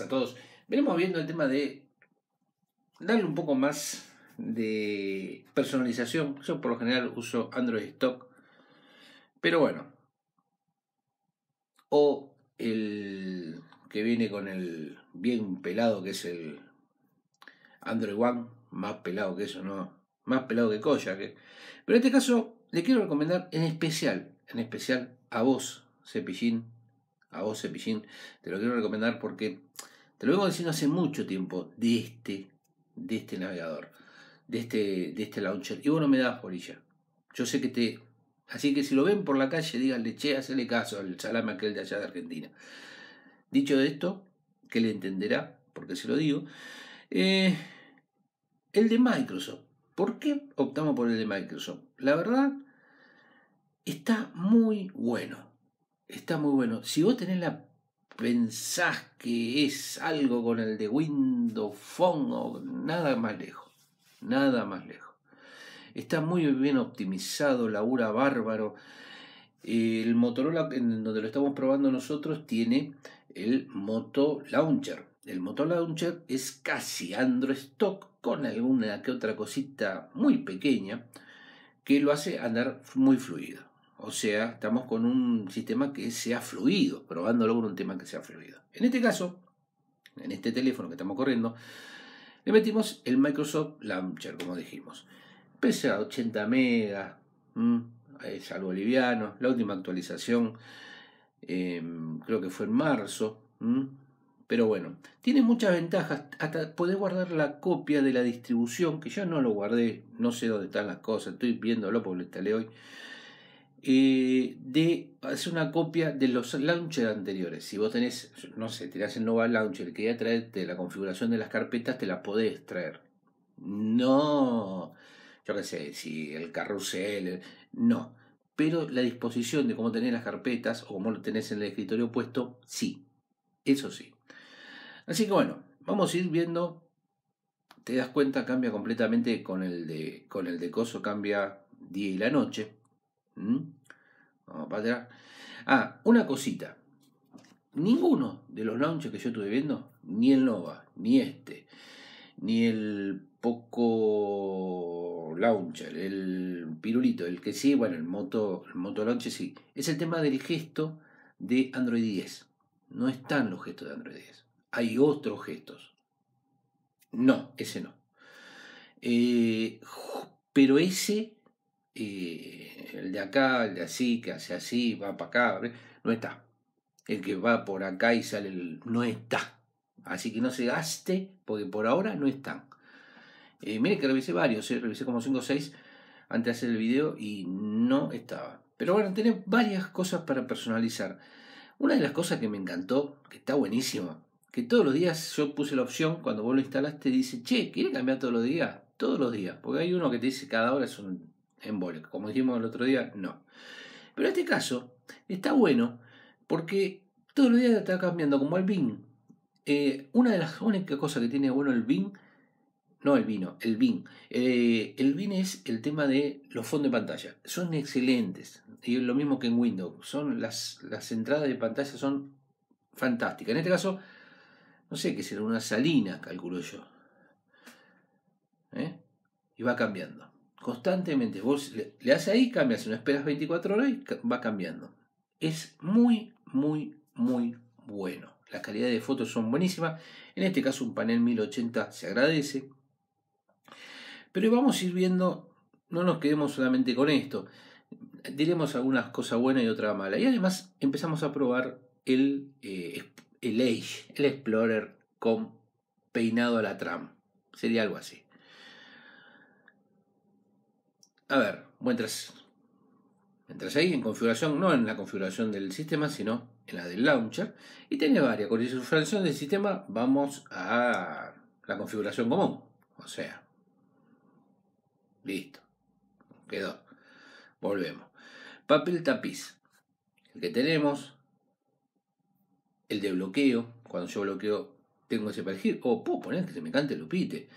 a todos. Venimos viendo el tema de darle un poco más de personalización. Yo por lo general uso Android Stock. Pero bueno. O el que viene con el bien pelado que es el Android One. Más pelado que eso, ¿no? Más pelado que Koya. Que... Pero en este caso le quiero recomendar en especial, en especial a vos, Cepillín a vos, Cepillín, te lo quiero recomendar porque te lo vengo diciendo hace mucho tiempo de este, de este navegador, de este, de este launcher. Y vos no me das ella. Yo sé que te. Así que si lo ven por la calle, díganle, che, hacele caso al salame aquel de allá de Argentina. Dicho esto, que le entenderá, porque se lo digo, eh, el de Microsoft. ¿Por qué optamos por el de Microsoft? La verdad, está muy bueno. Está muy bueno. Si vos tenés la pensás que es algo con el de Windows Phone o nada más lejos, nada más lejos. Está muy bien optimizado, Laura bárbaro. El Motorola, en donde lo estamos probando nosotros, tiene el Moto Launcher. El Moto Launcher es casi Android Stock con alguna que otra cosita muy pequeña que lo hace andar muy fluido. O sea, estamos con un sistema que sea fluido, probándolo con un tema que sea fluido. En este caso, en este teléfono que estamos corriendo, le metimos el Microsoft Launcher, como dijimos. Pesa 80 megas, es algo liviano. La última actualización em, creo que fue en marzo. Pero bueno, tiene muchas ventajas. Hasta podés guardar la copia de la distribución, que yo no lo guardé, no sé dónde están las cosas, estoy viéndolo porque lo instalé hoy. Eh, de hacer una copia de los launchers anteriores. Si vos tenés, no sé, tirás el nuevo Launcher, quería traerte la configuración de las carpetas, te la podés traer. No, yo qué sé, si el carrusel, no. Pero la disposición de cómo tenés las carpetas o cómo lo tenés en el escritorio puesto, sí. Eso sí. Así que bueno, vamos a ir viendo. Te das cuenta, cambia completamente con el de, con el de Coso, cambia día y la noche ¿Mm? Vamos Ah, una cosita. Ninguno de los launches que yo estuve viendo, ni el Nova, ni este, ni el poco launcher, el pirulito, el que sí, bueno, el moto, el moto launcher sí, es el tema del gesto de Android 10. No están los gestos de Android 10. Hay otros gestos. No, ese no. Eh, pero ese eh, el de acá, el de así, que hace así, va para acá, no está. El que va por acá y sale, no está. Así que no se gaste, porque por ahora no están. Miren eh, mire que revisé varios, eh, revisé como 5 o 6 antes de hacer el video y no estaba. Pero bueno, tenés varias cosas para personalizar. Una de las cosas que me encantó, que está buenísima, que todos los días yo puse la opción, cuando vos lo instalaste, dice, che, ¿quiere cambiar todos los días? Todos los días, porque hay uno que te dice cada hora es un en Como dijimos el otro día, no. Pero en este caso está bueno porque todo el día está cambiando, como el BIN. Eh, una de las únicas cosas que tiene bueno el BIN, no el vino, el BIN. Eh, el BIN es el tema de los fondos de pantalla. Son excelentes. Y es lo mismo que en Windows. Son las, las entradas de pantalla son fantásticas. En este caso, no sé qué será, una salina, calculo yo. ¿Eh? Y va cambiando constantemente. Vos le, hace ahí, cambias, no esperas 24 horas y va cambiando. Es muy, muy, muy bueno. Las calidades de fotos son buenísimas. En este caso un panel 1080 se agradece. Pero vamos a ir viendo, no nos quedemos solamente con esto. Diremos algunas cosas buenas y otras malas. Y además empezamos a probar el, eh, el Age, el Explorer con peinado a la tram. Sería algo así. A ver, mientras, mientras ahí en configuración, no en la configuración del sistema, sino en la del launcher. Y tiene varias. Con la del sistema vamos a la configuración común. O sea, listo. Quedó. Volvemos. Papel tapiz. El que tenemos. El de bloqueo. Cuando yo bloqueo tengo ese perfil. Oh, o poner que se me cante Lupite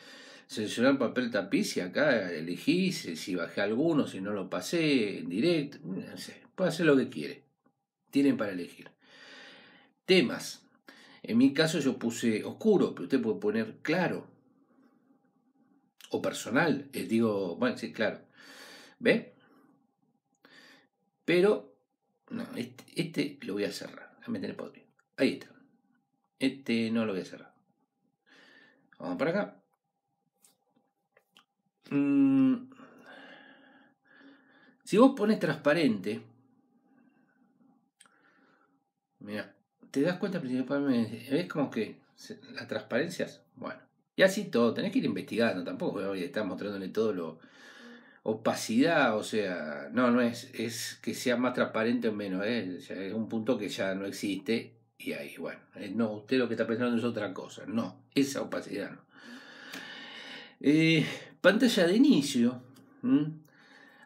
seleccionar papel tapiz y acá elegí si, bajé alguno, si no lo pasé en directo, no sé, puede hacer lo que quiere. Tienen para elegir. Temas. En mi caso yo puse oscuro, pero usted puede poner claro. O personal. les eh, digo, bueno, sí, claro. ¿Ve? Pero, no, este, este lo voy a cerrar. Déjame tener podrido. Ahí está. Este no lo voy a cerrar. Vamos para acá. Mm. si vos pones transparente, mira, te das cuenta principalmente, es como que las transparencias, bueno, y así todo, tenés que ir investigando, tampoco voy mostrándole todo lo opacidad, o sea, no, no es, es que sea más transparente o menos, ¿eh? es un punto que ya no existe y ahí, bueno, eh, no, usted lo que está pensando es otra cosa, no, esa opacidad no. Eh, Pantalla de inicio.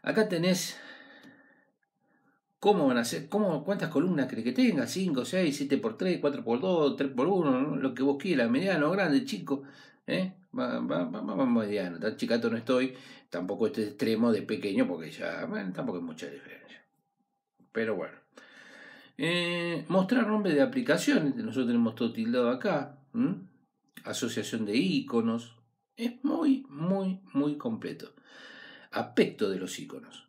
Acá tenés cómo van a ser, cuántas columnas crees que tenga, 5, 6, 7 por 3, 4 por 2, 3 por 1, lo que vos quieras, mediano, grande, chico. ¿eh? Vamos va, mediano, tan chicato no estoy, tampoco este extremo de pequeño, porque ya, bueno, tampoco hay mucha diferencia. Pero bueno. Eh, mostrar nombre de aplicaciones, nosotros tenemos todo tildado acá. Asociación de iconos. Es muy, muy, muy completo. Aspecto de los iconos.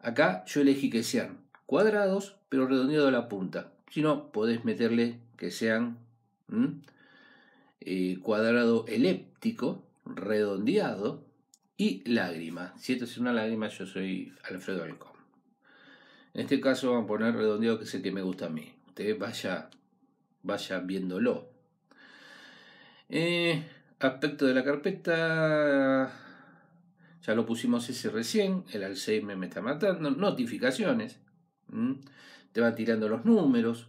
Acá yo elegí que sean cuadrados, pero redondeado la punta. Si no, podés meterle que sean eh, cuadrado elíptico redondeado y lágrima. Si esto es una lágrima, yo soy Alfredo Alcón. En este caso vamos a poner redondeado, que es el que me gusta a mí. Ustedes vaya, vaya viéndolo. Eh, aspecto de la carpeta, ya lo pusimos ese recién, el Alzheimer me está matando, notificaciones, te van tirando los números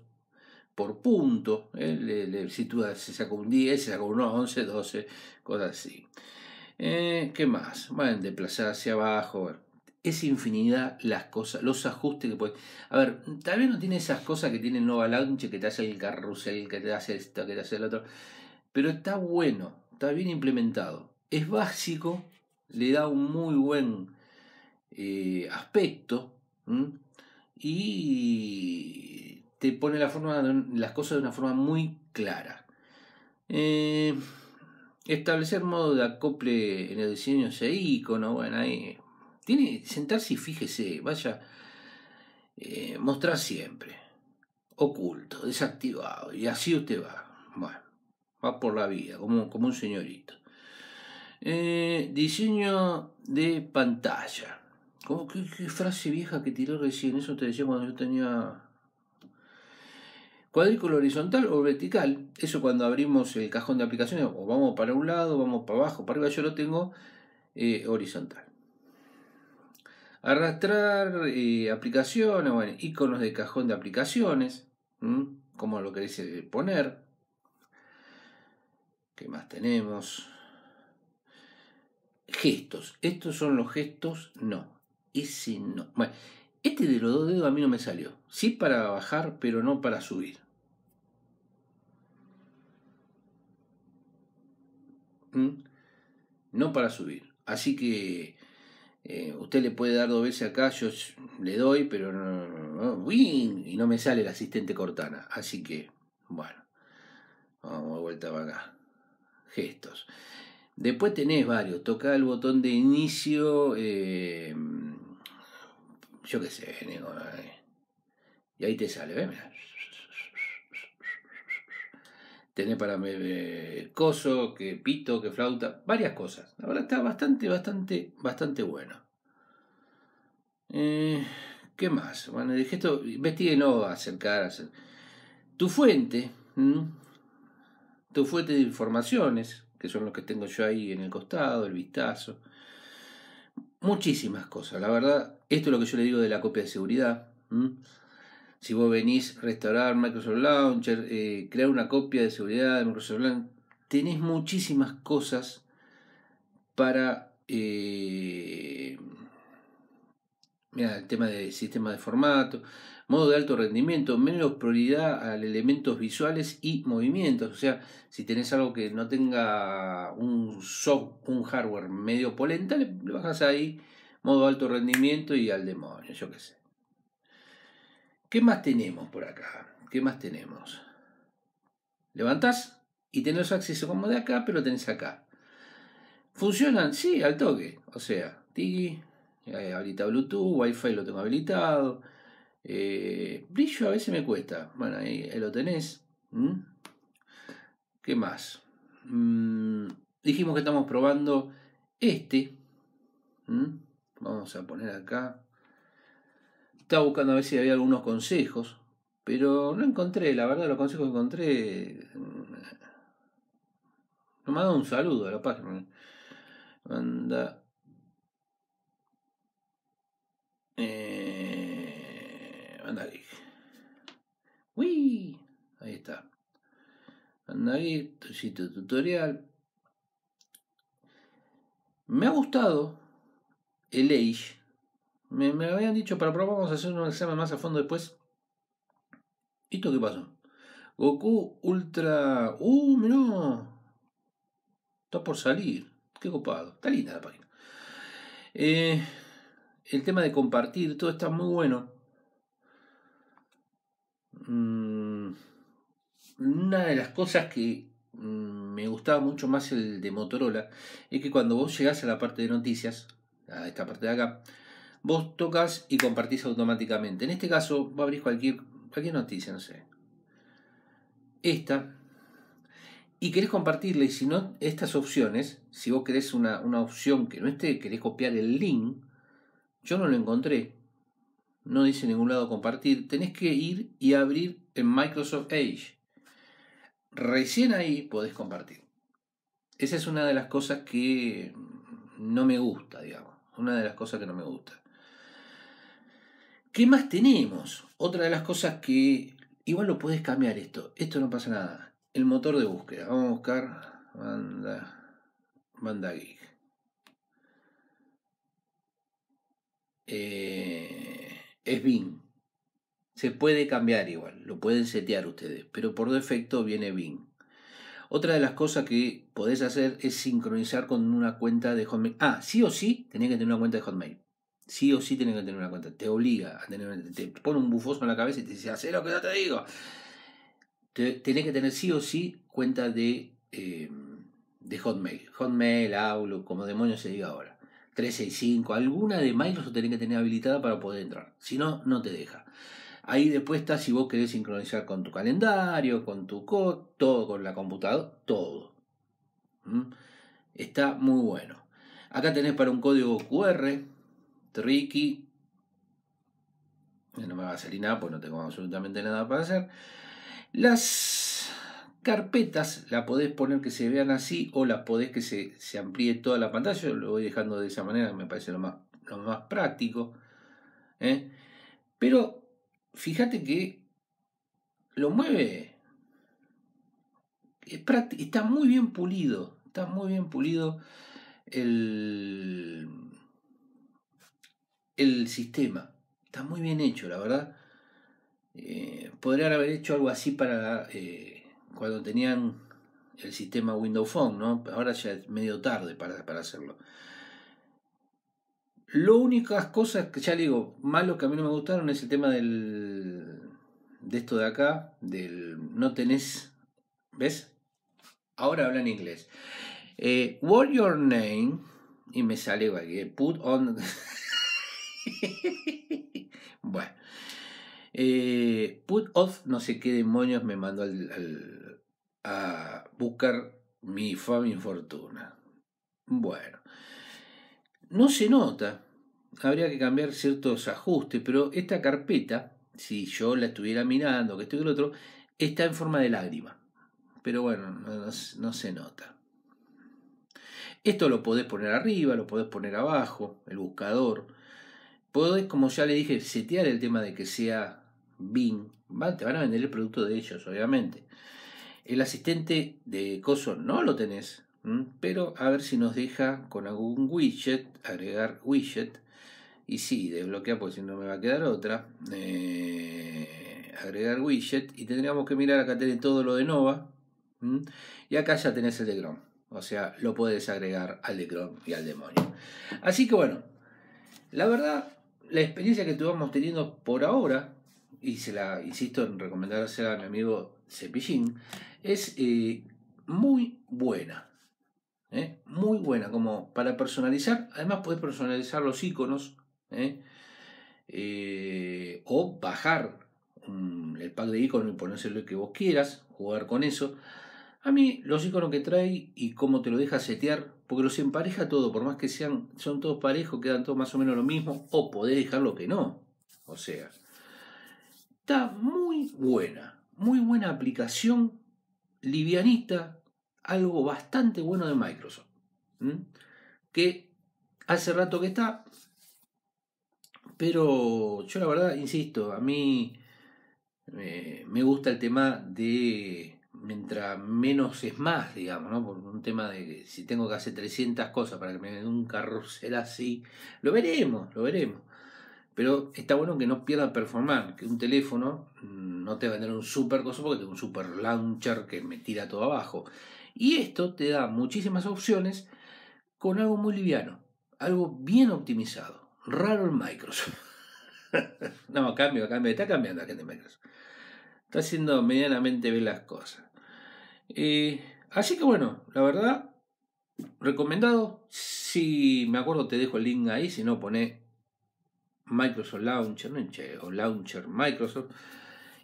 por punto, ¿eh? si tú se sacó un 10, se sacó un 11, 12, cosas así. Eh, ¿Qué más? bueno desplazar hacia abajo. Es infinidad las cosas, los ajustes que puedes. A ver, tal vez no tiene esas cosas que tiene el Nova Launch, que te hace el carrusel, que te hace esto, que te hace el otro. Pero está bueno está bien implementado, es básico, le da un muy buen eh, aspecto y te pone la forma las cosas de una forma muy clara. Eh, establecer modo de acople en el diseño ese icono, bueno, ahí tiene sentarse y fíjese, vaya, eh, mostrar siempre, oculto, desactivado, y así usted va. Bueno, va por la vía, como, como un señorito. Eh, diseño de pantalla. ¿Cómo, qué, frase vieja que tiró recién? Eso te decía cuando yo tenía... Cuadrículo horizontal o vertical. Eso cuando abrimos el cajón de aplicaciones, o vamos para un lado, vamos para abajo, para arriba, yo lo tengo eh, horizontal. Arrastrar eh, aplicaciones, bueno, iconos de cajón de aplicaciones, como lo queréis poner, ¿Qué más tenemos? Gestos. ¿Estos son los gestos? No. Ese no. Bueno, este de los dos dedos a mí no me salió. Sí para bajar, pero no para subir. ¿Mm? No para subir. Así que eh, usted le puede dar dos veces acá, yo le doy, pero no, no, y no me sale el asistente Cortana. Así que, bueno, vamos a vuelta para acá gestos. Después tenés varios. Toca el botón de inicio. Eh, yo qué sé, eh, Y ahí te sale, Tenés para eh, coso, que pito, que flauta, varias cosas. La verdad está bastante, bastante, bastante bueno. Eh, ¿Qué más? Bueno, el gesto, investiguenlo, acercar, acercar. Tu fuente, tu fuente de informaciones, que son los que tengo yo ahí en el costado, el vistazo. Muchísimas cosas. La verdad, esto es lo que yo le digo de la copia de seguridad. Si vos venís a restaurar Microsoft Launcher, eh, crear una copia de seguridad de Microsoft Launcher, tenés muchísimas cosas para... Eh, mira, el tema de sistema de formato modo de alto rendimiento, menos prioridad a elementos visuales y movimientos. O sea, si tenés algo que no tenga un software, un hardware medio polenta, le, bajas ahí modo alto rendimiento y al demonio, yo qué sé. ¿Qué más tenemos por acá? ¿Qué más tenemos? Levantás y tenés acceso como de acá, pero tenés acá. ¿Funcionan? Sí, al toque. O sea, Tiki, eh, ahorita Bluetooth, Wi-Fi lo tengo habilitado. Eh, brillo a veces me cuesta. Bueno, ahí, lo tenés. que ¿Mm? ¿Qué más? Mm, dijimos que estamos probando este. ¿Mm? Vamos a poner acá. Estaba buscando a ver si había algunos consejos. Pero no encontré, la verdad, los consejos que encontré. Me dado un saludo a la página. Manda. Eh, ¡Uy! Ahí está. Anda tutorial. Me ha gustado el Age. Me, habían dicho para probar, vamos a hacer un examen más a fondo después. ¿Y esto qué pasó? Goku Ultra. ¡Uh, mirá! Está por salir. Qué copado. Está linda la página. Eh, el tema de compartir, todo está muy bueno. Mm, una de las cosas que mm, me gustaba mucho más el de Motorola es que cuando vos llegás a la parte de noticias, a esta parte de acá, vos tocas y compartís automáticamente. En este caso, vos abrís cualquier, noticia, no sé. Esta. Y querés compartirle y si no, estas opciones, si vos querés una, una opción que no esté, querés copiar el link, yo no lo encontré no dice ningún lado compartir, tenés que ir y abrir en Microsoft Edge. Recién ahí podés compartir. Esa es una de las cosas que no me gusta, digamos. Una de las cosas que no me gusta. ¿Qué más tenemos? Otra de las cosas que igual lo puedes cambiar esto. Esto no pasa nada. El motor de búsqueda. Vamos a buscar banda, banda geek. Eh, es Bing, Se puede cambiar igual, lo pueden setear ustedes, pero por defecto viene Bing. Otra de las cosas que podés hacer es sincronizar con una cuenta de Hotmail. Ah, sí o sí tenés que tener una cuenta de Hotmail. Sí o sí tenés que tener una cuenta. Te obliga a tener Te pone un bufoso en la cabeza y te dice, haz lo que yo te digo. tenés que tener sí o sí cuenta de, eh, de Hotmail. Hotmail, Outlook, como demonios se diga ahora. 365, alguna de Microsoft tenés que tener habilitada para poder entrar. Si no, no te deja. Ahí después está si vos querés sincronizar con tu calendario, con tu code, todo con la computadora, todo. ¿Mm? Está muy bueno. Acá tenés para un código QR, Tricky. No me va a salir nada, pues no tengo absolutamente nada para hacer. Las Carpetas, la podés poner que se vean así o la podés que se, se amplíe toda la pantalla. Yo lo voy dejando de esa manera, me parece lo más, lo más práctico. ¿eh? Pero fíjate que lo mueve. Es está muy bien pulido. Está muy bien pulido el, el sistema. Está muy bien hecho, la verdad. Eh, podrían haber hecho algo así para eh, cuando tenían el sistema Windows Phone, ¿no? Ahora ya es medio tarde para, para hacerlo. Lo únicas cosas que ya digo, malo que a mí no me gustaron es el tema del de esto de acá, del no tenés, ¿ves? Ahora hablan inglés. Eh, what your name y me sale put on bueno, eh, put off no sé qué demonios me mandó al a buscar mi fama y fortuna. Bueno, no se nota, habría que cambiar ciertos ajustes, pero esta carpeta, si yo la estuviera mirando, que estoy el otro, está en forma de lágrima. Pero bueno, no, se nota. Esto lo podés poner arriba, lo podés poner abajo, el buscador. Podés, como ya le dije, setear el tema de que sea Bing. Te van a vender el producto de ellos, obviamente. El asistente de coso no lo tenés, pero a ver si nos deja con algún widget, agregar widget. Y si desbloquea porque si no me va a quedar otra. Eh, agregar widget. Y tendríamos que mirar acá, tiene todo lo de Nova. Y acá ya tenés el de Chrome. O sea, lo puedes agregar al de Chrome y al demonio. Así que bueno, la verdad, la experiencia que estuvimos teniendo por ahora, y se la insisto en recomendar... a mi amigo Cepillín, es eh, muy buena. ¿eh? Muy buena, como para personalizar. Además, puedes personalizar los iconos ¿eh? o bajar el pack de iconos y ponérselo lo que vos quieras, jugar con eso. A mí, los iconos que trae y cómo te lo deja setear, porque los empareja todo, por más que sean, son todos parejos, quedan todos más o menos lo mismo, o podés lo que no. O sea, está muy buena, muy buena aplicación livianista, algo bastante bueno de Microsoft, que hace rato que está, pero yo la verdad, insisto, a mí eh, me gusta el tema de mientras menos es más, digamos, ¿no? Por un tema de si tengo que hacer 300 cosas para que me den un carrusel así, lo veremos, lo veremos. Pero está bueno que no pierda performance, que un teléfono mm, no te va a vender un super coso porque tengo un super launcher que me tira todo abajo. Y esto te da muchísimas opciones con algo muy liviano, algo bien optimizado. Raro el Microsoft. no, cambio, cambio, está cambiando la gente Microsoft. Está haciendo medianamente bien las cosas. Eh, así que bueno, la verdad, recomendado. Si me acuerdo, te dejo el link ahí, si no, pone Microsoft Launcher, no Enche, o Launcher Microsoft,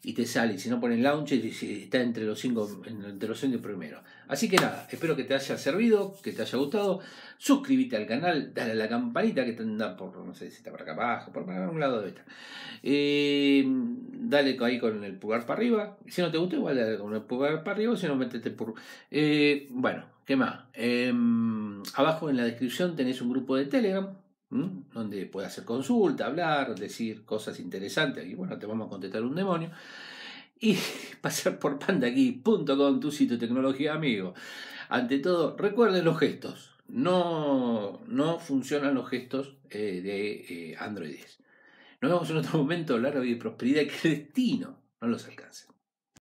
y te sale. Si no ponen Launcher, está entre los cinco, entre los cinco primeros. Así que nada, espero que te haya servido, que te haya gustado. Suscríbete al canal, dale a la campanita que te por, no sé si está por acá abajo, por algún lado de esta. Eh, dale ahí con el pulgar para arriba. Si no te gusta, igual dale con el pulgar para arriba, si no, metete por. Eh, bueno, ¿qué más? Em, abajo en la descripción tenés un grupo de Telegram donde puede hacer consulta, hablar, decir cosas interesantes. Y bueno, te vamos a contestar un demonio. Y pasar por pandagui.com, tu sitio de tecnología amigo. Ante todo, recuerden los gestos. No, no funcionan los gestos eh, de eh, Android 10. Nos vemos en otro momento. Largo de prosperidad. Que el destino no los alcance.